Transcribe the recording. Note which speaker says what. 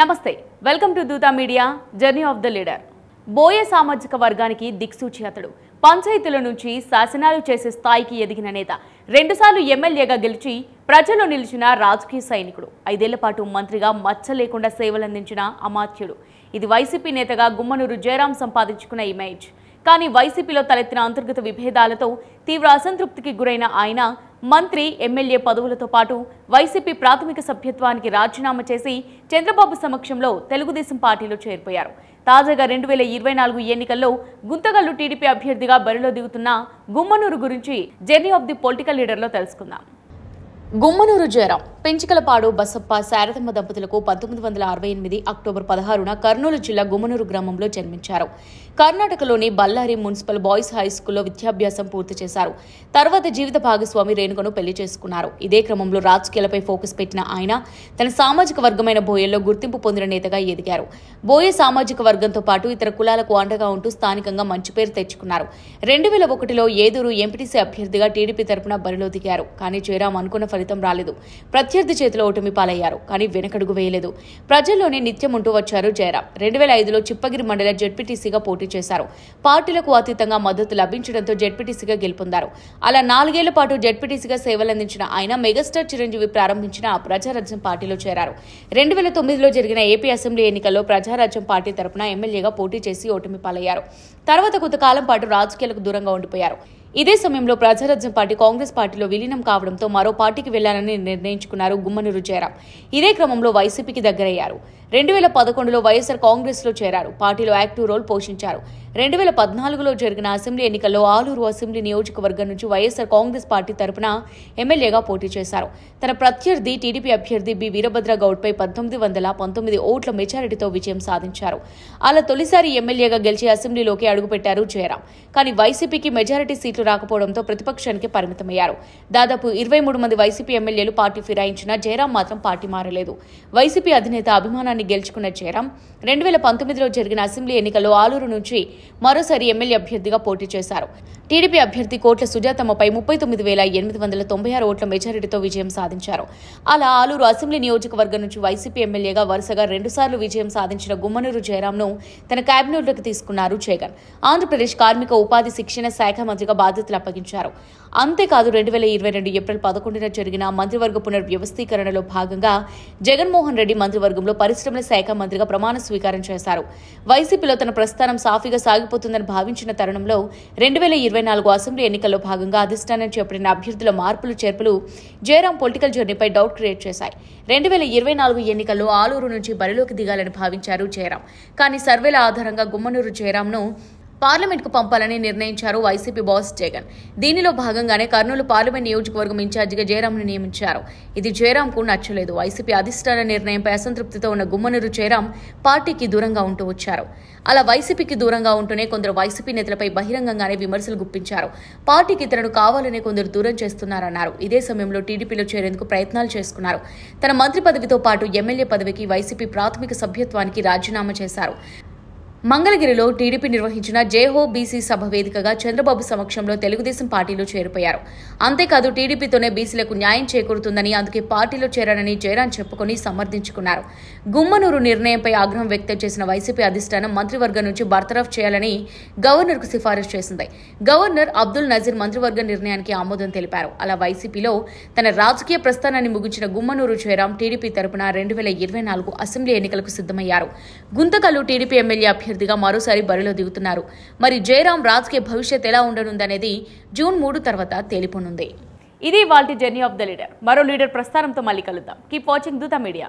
Speaker 1: నమస్తే welcome to Dootha media journey of the leader బోయే సామాజిక వర్గానికి దిక్సూచి అతడు పంచాయతీల నుంచి శాసనాలు చేసే స్థాయికి ఎదిగిన నేత రెండుసార్లు ఎమ్మెల్యేగా గెలిచి ప్రజలు నిలిచిన రాజకీయ సైనికుడు ఐదేళ్ల పాటు మంత్రిగా మచ్చ లేకుండా సేవలందించిన అమాత్యుడు ఇది వైసీపీ నేతగా గుమ్మనూరు జయరాం సంపాదించుకున్న ఇమేజ్ కానీ వైసీపీలో తలెత్తిన అంతర్గత విభేదాలతో తీవ్ర అసంతృప్తికి గురైన ఆయన మంత్రి ఎమ్మెల్యే పదవులతో పాటు వైసీపీ ప్రాథమిక సభ్యత్వానికి రాజీనామా చేసి చంద్రబాబు సమక్షంలో తెలుగుదేశం పార్టీలో చేరిపోయారు తాజాగా రెండు వేల ఇరవై నాలుగు ఎన్నికల్లో గుంతగల్లు టీడీపీ అభ్యర్థిగా బరిలో దిగుతున్న గుమ్మనూరు గురించి జర్నీ ఆఫ్ ది పొలిటికల్ లీడర్లో తెలుసుకుందాం గుమ్మనూరు జయరాం పెంచికలపాడు బసప్ప శారదమ్మ దంపతులకు పంతొమ్మిది వందల అరవై ఎనిమిది అక్టోబర్ పదహారున కర్నూలు జిల్లా గుమ్మనూరు గ్రామంలో జన్మించారు కర్ణాటకలోని బల్లారి మున్సిపల్ బాయ్స్ హై స్కూల్లో విద్యాభ్యాసం పూర్తి చేశారు తర్వాత జీవిత భాగస్వామి రేణుకను పెళ్లి చేసుకున్నారు ఇదే క్రమంలో రాజకీయాలపై ఫోకస్ పెట్టిన ఆయన తన సామాజిక వర్గమైన బోయల్లో గుర్తింపు పొందిన నేతగా ఎదిగారు బోయ సామాజిక వర్గంతో పాటు ఇతర కులాలకు అండగా ఉంటూ స్థానికంగా మంచి పేరు తెచ్చుకున్నారు రెండు వేల ఒకటిలో ఏదూరు ఎంపీటీసీ అభ్యర్థిగా టీడీపీ తరపున బరిలో దిగారు కానీ జయరాం అనుకున్న ఫలితం రాలేదు ప్రత్యేక అభ్యర్థి చేతిలో ఓటమి పాలయ్యారు కానీ వెనకడుగు వేయలేదు ప్రజల్లోనే నిత్యం ఉంటూ వచ్చారు జయరాం రెండు వేల ఐదులో చిప్పగిరి మండల జెడ్పీటీసీగా పోటీ చేశారు పార్టీలకు అతీతంగా మద్దతు లభించడంతో జెడ్పీటీసీగా గెలుపొందారు అలా నాలుగేళ్ల పాటు జెడ్పీటీసీగా సేవలందించిన ఆయన మెగాస్టార్ చిరంజీవి ప్రారంభించిన ప్రజారాజ్యం పార్టీలో చేరారు రెండు వేల తొమ్మిదిలో జరిగిన ఏపీ అసెంబ్లీ ఎన్నికల్లో ప్రజారాజ్యం పార్టీ తరపున ఎమ్మెల్యేగా పోటీ చేసి ఓటమి పాలయ్యారు తర్వాత కొంతకాలం పాటు రాజకీయాలకు దూరంగా ఉండిపోయారు ఇదే సమయంలో ప్రజారాజ్యం పార్టీ కాంగ్రెస్ పార్టీలో విలీనం కావడంతో మరో పార్టీకి వెళ్లాలని నిర్ణయించుకున్నారు గుమ్మనూరు జయరాం ఇదే క్రమంలో వైసీపీకి దగ్గరయ్యారు రెండు వేల పదకొండులో వైఎస్ఆర్ కాంగ్రెస్ లో చేరారు పార్టీలో యాక్టివ్ రోల్ పోషించారు రెండు వేల పద్నాలుగులో జరిగిన అసెంబ్లీ ఎన్నికల్లో ఆలూరు అసెంబ్లీ నియోజకవర్గం నుంచి వైఎస్ఆర్ కాంగ్రెస్ పార్టీ తరపున ఎమ్మెల్యేగా పోటీ చేశారు తన ప్రత్యర్థి టీడీపీ అభ్యర్థి బి వీరభద్ర గౌడ్పై పంతొమ్మిది వందల పంతొమ్మిది ఓట్ల మెజారిటీతో విజయం సాధించారు అలా తొలిసారి ఎమ్మెల్యేగా గెలిచి అసెంబ్లీలోకి అడుగుపెట్టారు జయరాం కానీ వైసీపీకి మెజారిటీ సీట్లు రాకపోవడంతో ప్రతిపక్షానికి పరిమితమయ్యారు దాదాపు ఇరవై మూడు మంది వైసీపీ ఎమ్మెల్యేలు పార్టీ ఫిరాయించినా జయరాం మాత్రం పార్టీ మారలేదు వైసీపీ అధినేత అభిమానాన్ని స్థానాన్ని గెలుచుకున్న జయరాం రెండు వేల పంతొమ్మిదిలో జరిగిన అసెంబ్లీ ఎన్నికల్లో ఆలూరు నుంచి మరోసారి ఎమ్మెల్యే అభ్యర్థిగా పోటీ చేశారు టీడీపీ అభ్యర్థి కోట్ల సుజాతమ్మపై ముప్పై తొమ్మిది వేల ఎనిమిది వందల తొంభై ఆరు ఓట్ల మెజారిటీతో విజయం సాధించారు అలా ఆలూరు అసెంబ్లీ నియోజకవర్గం నుంచి వైసీపీ ఎమ్మెల్యేగా వరుసగా రెండుసార్లు విజయం సాధించిన గుమ్మనూరు జయరాంను తన క్యాబినెట్లోకి తీసుకున్నారు జగన్ ఆంధ్రప్రదేశ్ కార్మిక ఉపాధి శిక్షణ శాఖ మంత్రిగా బాధ్యతలు అప్పగించారు అంతేకాదు రెండు వేల ఇరవై రెండు ఏప్రిల్ పదకొండున జరిగిన మంత్రివర్గ పునర్వ్యవస్థీకరణలో భాగంగా జగన్మోహన్ రెడ్డి మంత్రివర్గంలో పరిశ్రమ పరిశ్రమల శాఖ మంత్రిగా ప్రమాణ స్వీకారం చేశారు వైసీపీలో తన ప్రస్థానం సాఫీగా సాగిపోతుందని భావించిన తరుణంలో రెండు వేల ఇరవై నాలుగు అసెంబ్లీ ఎన్నికల్లో భాగంగా అధిష్టానం చేపట్టిన అభ్యర్థుల మార్పులు చేర్పులు జయరాం పొలిటికల్ జర్నీపై డౌట్ క్రియేట్ చేశాయి రెండు వేల ఇరవై నాలుగు ఎన్నికల్లో ఆలూరు నుంచి బరిలోకి దిగాలని భావించారు జయరాం కానీ సర్వేల ఆధారంగా గుమ్మనూరు జయరాంను పార్లమెంట్కు పంపాలని నిర్ణయించారు వైసీపీ బాస్ జగన్ దీనిలో భాగంగానే కర్నూలు పార్లమెంట్ నియోజకవర్గం ఇన్ఛార్జిగా జయరాంను నియమించారు ఇది కు నచ్చలేదు వైసీపీ అధిష్టాన నిర్ణయంపై అసంతృప్తితో ఉన్న గుమ్మనూరు జయరాం పార్టీకి దూరంగా ఉంటూ వచ్చారు అలా వైసీపీకి దూరంగా ఉంటూనే కొందరు వైసీపీ నేతలపై బహిరంగంగానే విమర్శలు గుప్పించారు పార్టీకి ఇతరును కావాలనే కొందరు దూరం చేస్తున్నారన్నారు ఇదే సమయంలో టీడీపీలో చేరేందుకు ప్రయత్నాలు చేసుకున్నారు తన మంత్రి పదవితో పాటు ఎమ్మెల్యే పదవికి వైసీపీ ప్రాథమిక సభ్యత్వానికి రాజీనామా చేశారు మంగళగిరిలో టీడీపీ నిర్వహించిన జేహో బీసీ సభ వేదికగా చంద్రబాబు సమక్షంలో తెలుగుదేశం పార్టీలో చేరిపోయారు అంతేకాదు టీడీపీతోనే బీసీలకు న్యాయం చేకూరుతుందని అందుకే పార్టీలో చేరానని జయరాం చెప్పుకుని సమర్థించుకున్నారు గుమ్మనూరు నిర్ణయంపై ఆగ్రహం వ్యక్తం చేసిన వైసీపీ అధిష్టానం మంత్రివర్గం నుంచి బర్తరఫ్ చేయాలని గవర్నర్కు సిఫారసు చేసింది గవర్నర్ అబ్దుల్ నజీర్ మంత్రివర్గ నిర్ణయానికి ఆమోదం తెలిపారు అలా వైసీపీలో తన రాజకీయ ప్రస్థానాన్ని ముగించిన గుమ్మనూరు జయరాం టీడీపీ తరపున రెండు వేల ఇరవై నాలుగు అసెంబ్లీ ఎన్నికలకు సిద్దమయ్యారు గుంతకల్లు టీడీపీ ఎమ్మెల్యే అభ్యర్థిగా మరోసారి బరిలో దిగుతున్నారు మరి జయరాం రాజకీయ భవిష్యత్ ఎలా ఉండనుందనేది జూన్ మూడు తర్వాత తేలిపోనుంది ఇది వాళ్ళ జర్నీ ఆఫ్ ద లీడర్ మరో లీడర్ ప్రస్థానంతో మళ్ళీ కలుద్దాం కీప్ వాచింగ్ దూత మీడియా